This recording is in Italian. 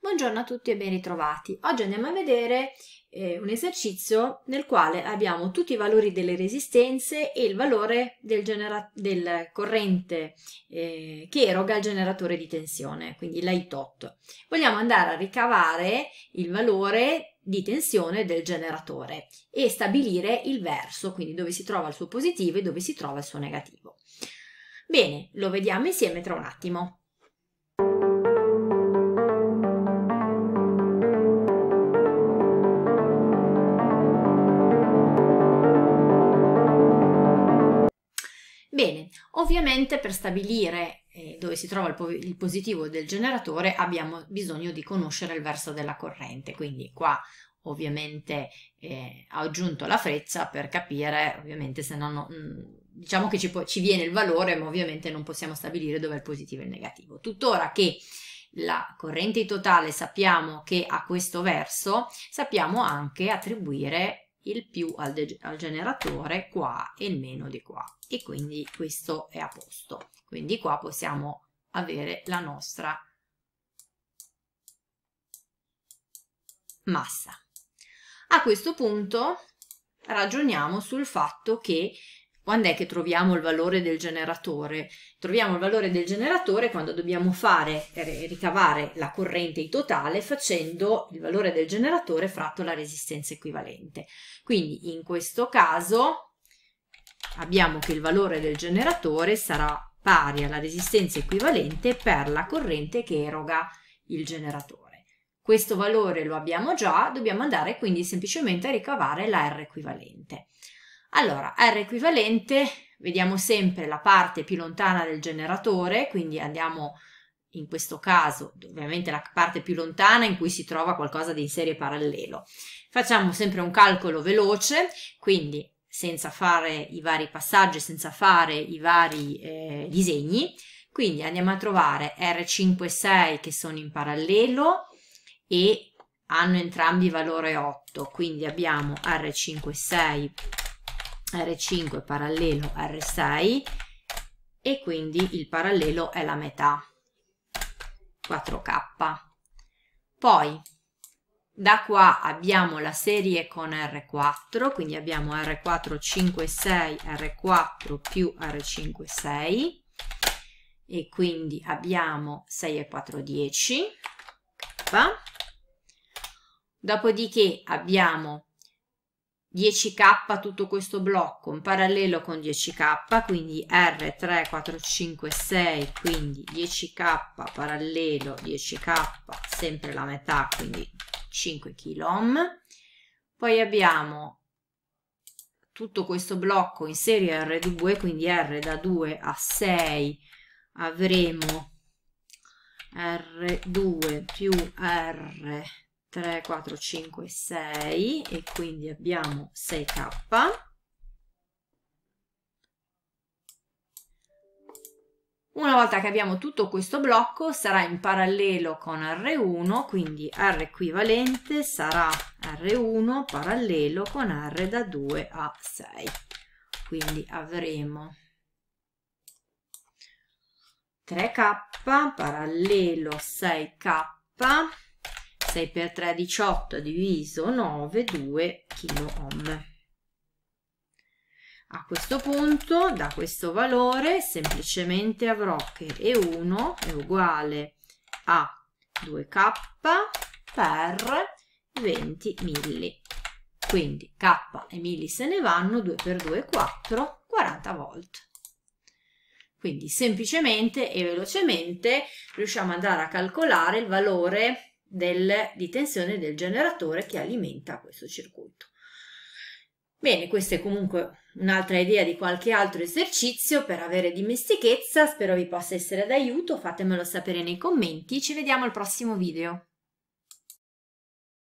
Buongiorno a tutti e ben ritrovati. Oggi andiamo a vedere eh, un esercizio nel quale abbiamo tutti i valori delle resistenze e il valore del, del corrente eh, che eroga il generatore di tensione, quindi l'ITOT. Vogliamo andare a ricavare il valore di tensione del generatore e stabilire il verso, quindi dove si trova il suo positivo e dove si trova il suo negativo. Bene, lo vediamo insieme tra un attimo. Ovviamente per stabilire eh, dove si trova il, positivo del generatore abbiamo bisogno di conoscere il verso della corrente, quindi qua ovviamente eh, ho aggiunto la freccia per capire, ovviamente se non ho, mm, diciamo che ci, può, ci viene il valore, ma ovviamente non possiamo stabilire dove è il positivo e il negativo. Tuttora che la corrente totale sappiamo che ha questo verso, sappiamo anche attribuire il più al, al generatore qua e il meno di qua e quindi questo è a posto quindi qua possiamo avere la nostra massa a questo punto ragioniamo sul fatto che quando è che troviamo il valore del generatore? Troviamo il valore del generatore quando dobbiamo fare eh, ricavare la corrente in totale facendo il valore del generatore fratto la resistenza equivalente. Quindi in questo caso abbiamo che il valore del generatore sarà pari alla resistenza equivalente per la corrente che eroga il generatore. Questo valore lo abbiamo già, dobbiamo andare quindi semplicemente a ricavare la R equivalente. Allora, R equivalente, vediamo sempre la parte più lontana del generatore, quindi andiamo in questo caso ovviamente la parte più lontana in cui si trova qualcosa di in serie parallelo. Facciamo sempre un calcolo veloce, quindi senza fare i vari passaggi, senza fare i vari eh, disegni, quindi andiamo a trovare R5 e 6 che sono in parallelo e hanno entrambi valore 8, quindi abbiamo R5 e 6 R5 parallelo R6 e quindi il parallelo è la metà 4K. Poi da qua abbiamo la serie con R4, quindi abbiamo R4, 5, 6, R4 più R5, 6 e quindi abbiamo 6 e 4, 10 K. Dopodiché abbiamo 10k tutto questo blocco, in parallelo con 10k, quindi R3, 4, 5, 6, quindi 10k parallelo 10k, sempre la metà, quindi 5 kilo Poi abbiamo tutto questo blocco in serie R2, quindi R da 2 a 6 avremo R2 più R 3, 4, 5, 6 e quindi abbiamo 6k. Una volta che abbiamo tutto questo blocco sarà in parallelo con R1, quindi R equivalente sarà R1 parallelo con R da 2 a 6. Quindi avremo 3K parallelo 6K 6 per 3 18 diviso 9 2 kilo a questo punto da questo valore semplicemente avrò che E1 è uguale a 2K per 20 milli quindi K e milli se ne vanno 2 per 2 è 4 40 volt quindi semplicemente e velocemente riusciamo ad andare a calcolare il valore del, di tensione del generatore che alimenta questo circuito. Bene, questa è comunque un'altra idea di qualche altro esercizio per avere dimestichezza, spero vi possa essere d'aiuto, fatemelo sapere nei commenti, ci vediamo al prossimo video.